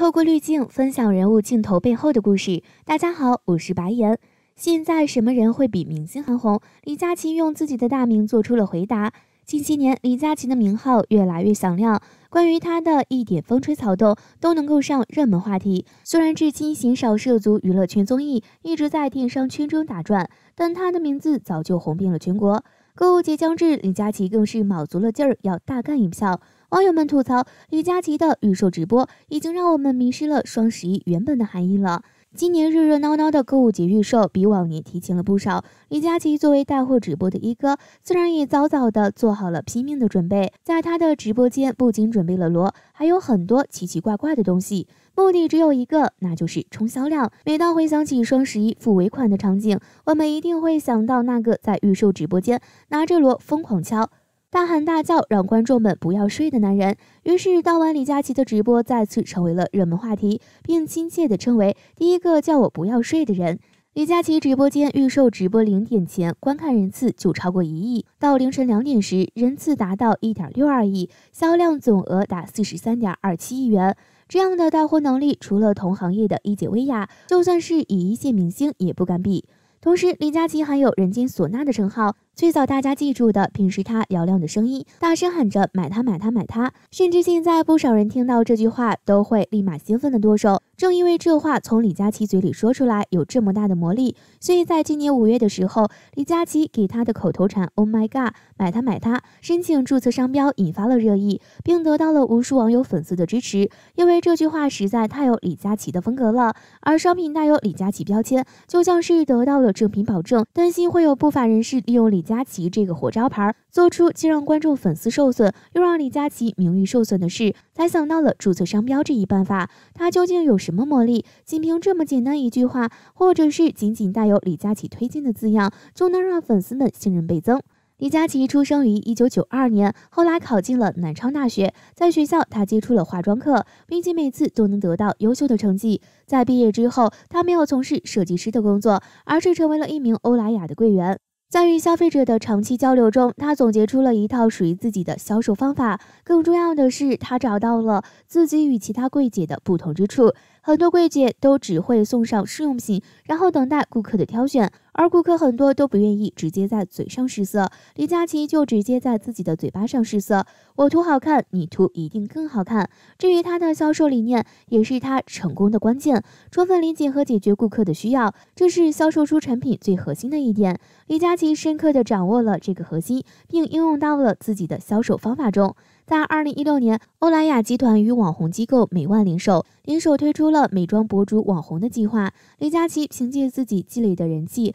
透过滤镜分享人物镜头背后的故事。大家好，我是白岩。现在什么人会比明星还红？李佳琦用自己的大名做出了回答。近些年，李佳琦的名号越来越响亮，关于他的一点风吹草动都能够上热门话题。虽然至今鲜少涉足娱乐圈综艺，一直在电商圈中打转，但他的名字早就红遍了全国。购物节将至，李佳琦更是卯足了劲儿要大干一票。网友们吐槽，李佳琦的预售直播已经让我们迷失了双十一原本的含义了。今年热热闹闹的购物节预售比往年提前了不少，李佳琦作为带货直播的一哥，自然也早早的做好了拼命的准备。在他的直播间不仅准备了锣，还有很多奇奇怪怪的东西，目的只有一个，那就是冲销量。每当回想起双十一付尾款的场景，我们一定会想到那个在预售直播间拿着锣疯狂敲。大喊大叫让观众们不要睡的男人。于是当晚李佳琦的直播再次成为了热门话题，并亲切地称为第一个叫我不要睡的人。李佳琦直播间预售直播零点前观看人次就超过一亿，到凌晨两点时人次达到一点六二亿，销量总额达四十三点二七亿元。这样的带货能力，除了同行业的一姐薇娅，就算是以一线明星也不敢比。同时，李佳琦还有“人间唢呐”的称号。最早大家记住的，便是他嘹亮的声音，大声喊着“买它买它买它”，甚至现在不少人听到这句话都会立马兴奋的剁手。正因为这话从李佳琦嘴里说出来有这么大的魔力，所以在今年五月的时候，李佳琦给他的口头禅 “Oh my god，买它买它”申请注册商标，引发了热议，并得到了无数网友粉丝的支持。因为这句话实在太有李佳琦的风格了，而商品带有李佳琦标签，就像是得到了正品保证，担心会有不法人士利用李。李佳琦这个火招牌，做出既让观众粉丝受损，又让李佳琦名誉受损的事，才想到了注册商标这一办法。他究竟有什么魔力？仅凭这么简单一句话，或者是仅仅带有李佳琦推荐的字样，就能让粉丝们信任倍增。李佳琦出生于一九九二年，后来考进了南昌大学，在学校他接触了化妆课，并且每次都能得到优秀的成绩。在毕业之后，他没有从事设计师的工作，而是成为了一名欧莱雅的柜员。在与消费者的长期交流中，他总结出了一套属于自己的销售方法。更重要的是，他找到了自己与其他柜姐的不同之处。很多柜姐都只会送上试用品，然后等待顾客的挑选。而顾客很多都不愿意直接在嘴上试色，李佳琦就直接在自己的嘴巴上试色。我涂好看，你涂一定更好看。至于他的销售理念，也是他成功的关键，充分理解和解决顾客的需要，这是销售出产品最核心的一点。李佳琦深刻地掌握了这个核心，并应用到了自己的销售方法中。在二零一六年，欧莱雅集团与网红机构美万零售联手推出了美妆博主网红的计划。李佳琦凭借自己积累的人气。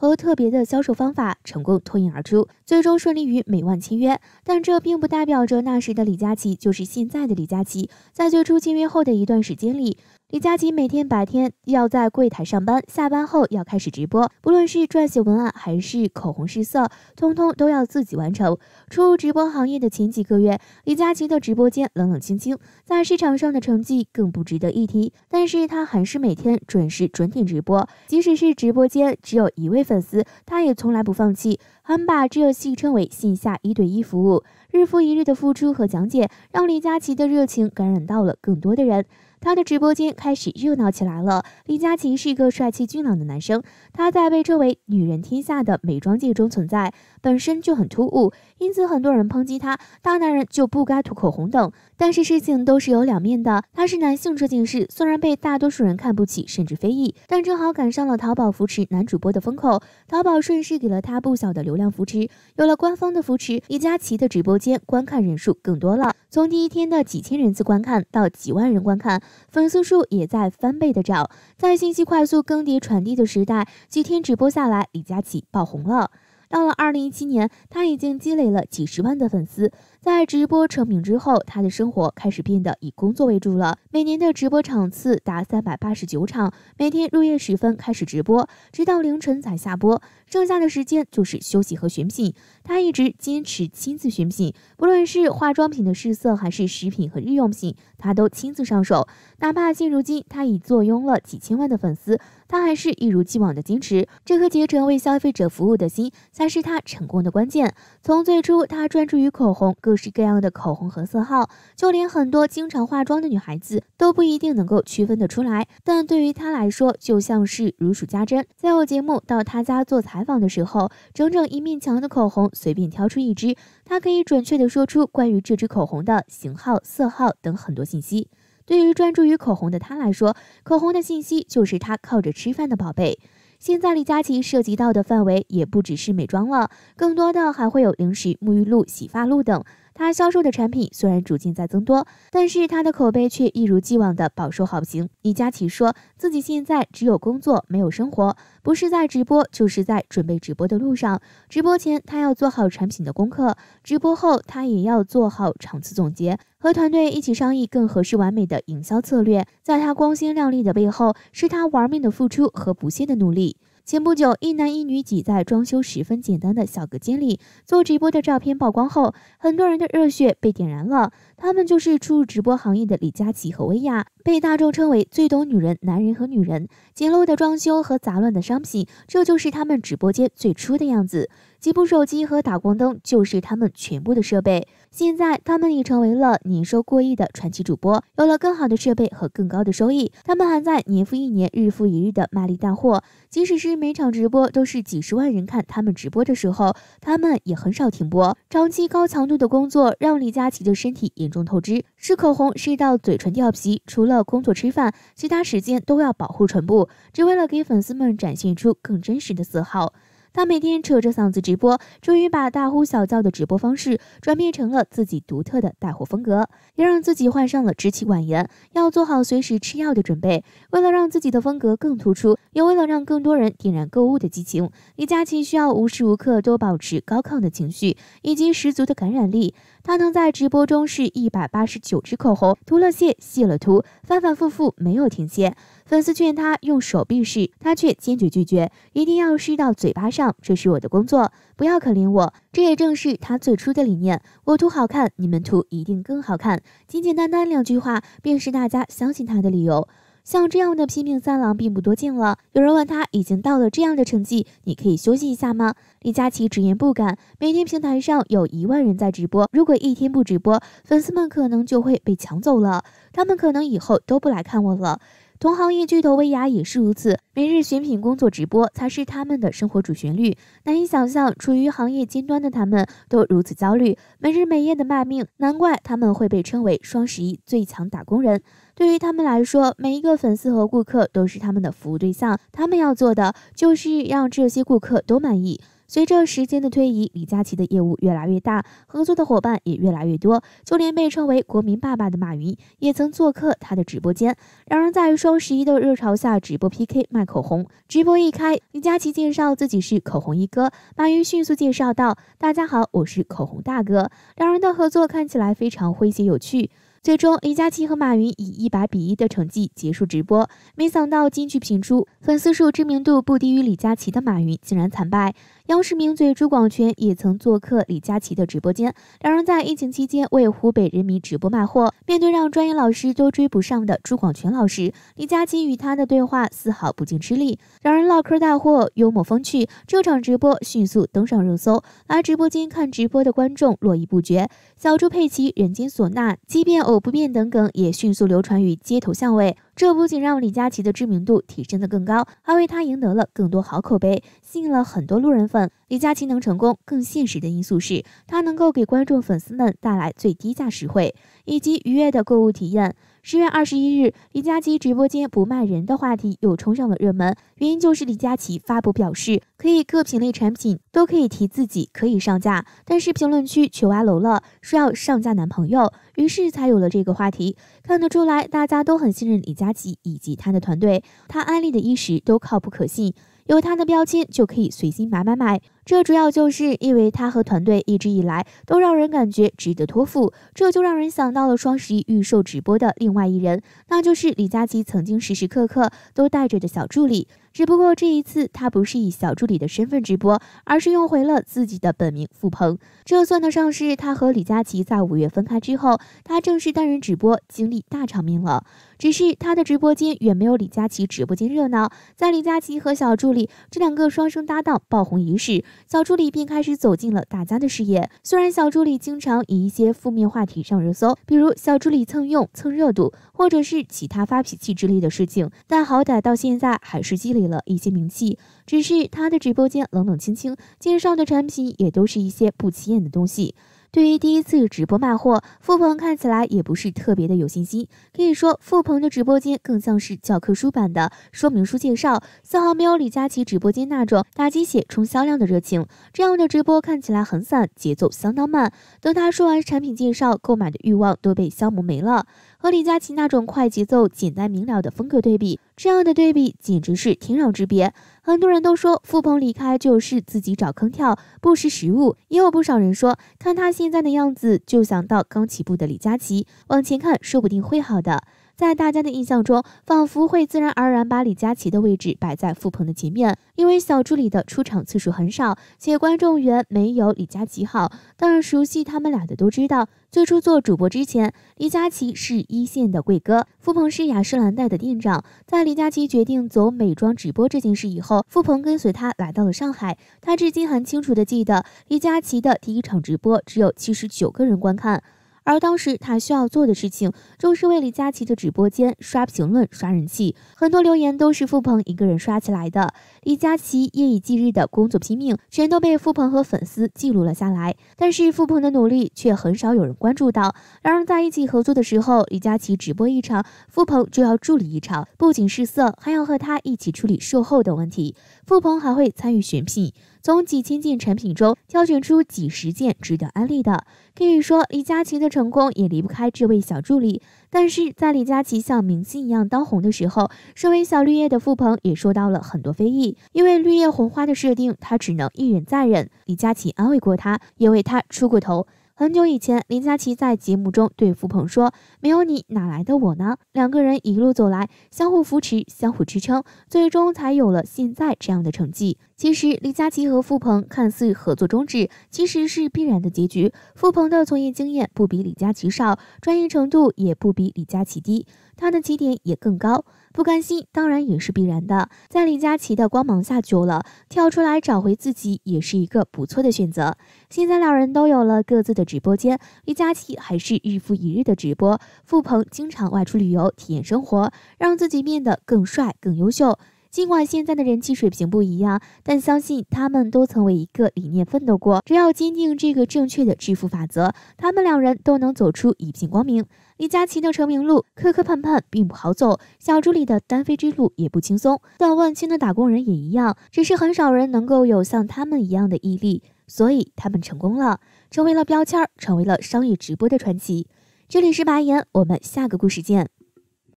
和特别的销售方法成功脱颖而出，最终顺利与美万签约。但这并不代表着那时的李佳琦就是现在的李佳琦。在最初签约后的一段时间里，李佳琦每天白天要在柜台上班，下班后要开始直播。不论是撰写文案还是口红试色，通通都要自己完成。初入直播行业的前几个月，李佳琦的直播间冷冷清清，在市场上的成绩更不值得一提。但是他还是每天准时准点直播，即使是直播间只有一位。粉丝，他也从来不放弃，还把这戏称为线下一对一服务。日复一日的付出和讲解，让李佳琦的热情感染到了更多的人。他的直播间开始热闹起来了。李佳琦是一个帅气俊朗的男生，他在被称为“女人天下”的美妆界中存在，本身就很突兀，因此很多人抨击他，大男人就不该涂口红等。但是事情都是有两面的，他是男性这件事虽然被大多数人看不起，甚至非议，但正好赶上了淘宝扶持男主播的风口，淘宝顺势给了他不小的流量扶持。有了官方的扶持，李佳琦的直播间观看人数更多了，从第一天的几千人次观看到几万人观看。粉丝数也在翻倍的涨。在信息快速更迭传递的时代，几天直播下来，李佳琦爆红了。到了二零一七年，他已经积累了几十万的粉丝。在直播成名之后，他的生活开始变得以工作为主了。每年的直播场次达三百八十九场，每天入夜时分开始直播，直到凌晨才下播，剩下的时间就是休息和选品。他一直坚持亲自选品，不论是化妆品的试色，还是食品和日用品，他都亲自上手。哪怕现如今他已坐拥了几千万的粉丝，他还是一如既往的坚持。这颗竭诚为消费者服务的心，才是他成功的关键。从最初，他专注于口红各。各式各样的口红和色号，就连很多经常化妆的女孩子都不一定能够区分得出来。但对于她来说，就像是如数家珍。在我节目到她家做采访的时候，整整一面墙的口红，随便挑出一支，她可以准确的说出关于这支口红的型号、色号等很多信息。对于专注于口红的她来说，口红的信息就是她靠着吃饭的宝贝。现在李佳琦涉及到的范围也不只是美妆了，更多的还会有零食、沐浴露、洗发露等。他销售的产品虽然逐渐在增多，但是他的口碑却一如既往的饱受好评。李佳琦说自己现在只有工作没有生活，不是在直播就是在准备直播的路上。直播前他要做好产品的功课，直播后他也要做好场次总结，和团队一起商议更合适完美的营销策略。在他光鲜亮丽的背后，是他玩命的付出和不懈的努力。前不久，一男一女挤在装修十分简单的小隔间里做直播的照片曝光后，很多人的热血被点燃了。他们就是出入直播行业的李佳琦和薇娅，被大众称为最懂女人、男人和女人。简陋的装修和杂乱的商品，这就是他们直播间最初的样子。几部手机和打光灯就是他们全部的设备。现在，他们已成为了年收过亿的传奇主播，有了更好的设备和更高的收益，他们还在年复一年、日复一日地卖力带货。即使是每场直播都是几十万人看，他们直播的时候，他们也很少停播。长期高强度的工作让李佳琦的身体也。严重透支是口红一到嘴唇掉皮，除了工作吃饭，其他时间都要保护唇部，只为了给粉丝们展现出更真实的色号。他每天扯着嗓子直播，终于把大呼小叫的直播方式转变成了自己独特的带货风格，也让自己患上了支气管炎，要做好随时吃药的准备。为了让自己的风格更突出，也为了让更多人点燃购物的激情，李佳琦需要无时无刻都保持高亢的情绪以及十足的感染力。他能在直播中试一百八十九支口红，涂了卸，卸了涂，反反复复，没有停歇。粉丝劝他用手臂试，他却坚决拒绝，一定要试到嘴巴上。这是我的工作，不要可怜我。这也正是他最初的理念：我涂好看，你们涂一定更好看。简简单单两句话，便是大家相信他的理由。像这样的拼命三郎并不多见了。有人问他，已经到了这样的成绩，你可以休息一下吗？李佳琦直言不敢。每天平台上有一万人在直播，如果一天不直播，粉丝们可能就会被抢走了，他们可能以后都不来看我了。同行业巨头薇娅也是如此，每日选品、工作、直播才是他们的生活主旋律。难以想象，处于行业尖端的他们，都如此焦虑，每日每夜的卖命，难怪他们会被称为“双十一最强打工人”。对于他们来说，每一个粉丝和顾客都是他们的服务对象，他们要做的就是让这些顾客都满意。随着时间的推移，李佳琦的业务越来越大，合作的伙伴也越来越多。就连被称为“国民爸爸”的马云，也曾做客他的直播间。两人在双十一的热潮下直播 PK 卖口红。直播一开，李佳琦介绍自己是“口红一哥”，马云迅速介绍道：“大家好，我是口红大哥。”两人的合作看起来非常诙谐有趣。最终，李佳琦和马云以一百比一的成绩结束直播。没想到，金句频出，粉丝数、知名度不低于李佳琦的马云竟然惨败。央视名嘴朱广权也曾做客李佳琦的直播间，两人在疫情期间为湖北人民直播卖货。面对让专业老师都追不上的朱广权老师，李佳琦与他的对话丝毫不尽吃力。两人唠嗑带货，幽默风趣，这场直播迅速登上热搜。来直播间看直播的观众络绎不绝。小猪佩奇、人间唢呐，即便偶。不变等梗也迅速流传于街头巷尾。这不仅让李佳琦的知名度提升得更高，还为他赢得了更多好口碑，吸引了很多路人粉。李佳琦能成功，更现实的因素是他能够给观众粉丝们带来最低价实惠以及愉悦的购物体验。十月二十一日，李佳琦直播间不卖人的话题又冲上了热门，原因就是李佳琦发布表示可以各品类产品都可以提自己可以上架，但是评论区却挖楼了，说要上架男朋友，于是才有了这个话题。看得出来，大家都很信任李佳。佳以及他的团队，他安利的衣食都靠谱可信，有他的标签就可以随心买买买。这主要就是因为他和团队一直以来都让人感觉值得托付，这就让人想到了双十一预售直播的另外一人，那就是李佳琦曾经时时刻刻都带着的小助理。只不过这一次，他不是以小助理的身份直播，而是用回了自己的本名付鹏。这算得上是他和李佳琦在五月分开之后，他正式单人直播经历大场面了。只是他的直播间远没有李佳琦直播间热闹。在李佳琦和小助理这两个双生搭档爆红一事，小助理便开始走进了大家的视野。虽然小助理经常以一些负面话题上热搜，比如小助理蹭用蹭热度，或者是其他发脾气之类的事情，但好歹到现在还是积累了。了一些名气，只是他的直播间冷冷清清，介绍的产品也都是一些不起眼的东西。对于第一次直播卖货，付鹏看起来也不是特别的有信心。可以说，付鹏的直播间更像是教科书版的说明书介绍，丝毫没有李佳琦直播间那种打鸡血冲销量的热情。这样的直播看起来很散，节奏相当慢。等他说完产品介绍，购买的欲望都被消磨没了。和李佳琦那种快节奏、简单明了的风格对比，这样的对比简直是天壤之别。很多人都说付鹏离开就是自己找坑跳，不识时务；也有不少人说，看他现在的样子，就想到刚起步的李佳琦。往前看，说不定会好的。在大家的印象中，仿佛会自然而然把李佳琦的位置摆在付鹏的前面，因为小助理的出场次数很少，且观众缘没有李佳琦好。但熟悉他们俩的都知道，最初做主播之前，李佳琦是一线的贵哥，付鹏是雅诗兰黛的店长。在李佳琦决定走美妆直播这件事以后，付鹏跟随他来到了上海。他至今还清楚的记得，李佳琦的第一场直播只有七十九个人观看。而当时他需要做的事情，就是为李佳琦的直播间刷评论、刷人气。很多留言都是付鹏一个人刷起来的。李佳琦夜以继日的工作拼命，全都被付鹏和粉丝记录了下来。但是付鹏的努力却很少有人关注到。两人在一起合作的时候，李佳琦直播一场，付鹏就要助理一场，不仅试色，还要和他一起处理售后等问题。付鹏还会参与选品。从几千件产品中挑选出几十件值得安利的，可以说李佳琦的成功也离不开这位小助理。但是在李佳琦像明星一样当红的时候，身为小绿叶的付鹏也受到了很多非议，因为绿叶红花的设定，他只能一忍再忍。李佳琦安慰过他，也为他出过头。很久以前，李佳琦在节目中对付鹏说：“没有你，哪来的我呢？”两个人一路走来，相互扶持，相互支撑，最终才有了现在这样的成绩。其实，李佳琦和傅鹏看似合作终止，其实是必然的结局。傅鹏的从业经验不比李佳琦少，专业程度也不比李佳琦低，他的起点也更高，不甘心当然也是必然的。在李佳琦的光芒下久了，跳出来找回自己也是一个不错的选择。现在两人都有了各自的直播间，李佳琦还是日复一日的直播，傅鹏经常外出旅游体验生活，让自己变得更帅、更优秀。尽管现在的人气水平不一样，但相信他们都曾为一个理念奋斗过。只要坚定这个正确的致富法则，他们两人都能走出一片光明。李佳琦的成名路磕磕绊绊，并不好走；小助理的单飞之路也不轻松；段万青的打工人也一样，只是很少人能够有像他们一样的毅力，所以他们成功了，成为了标签，成为了商业直播的传奇。这里是白岩，我们下个故事见。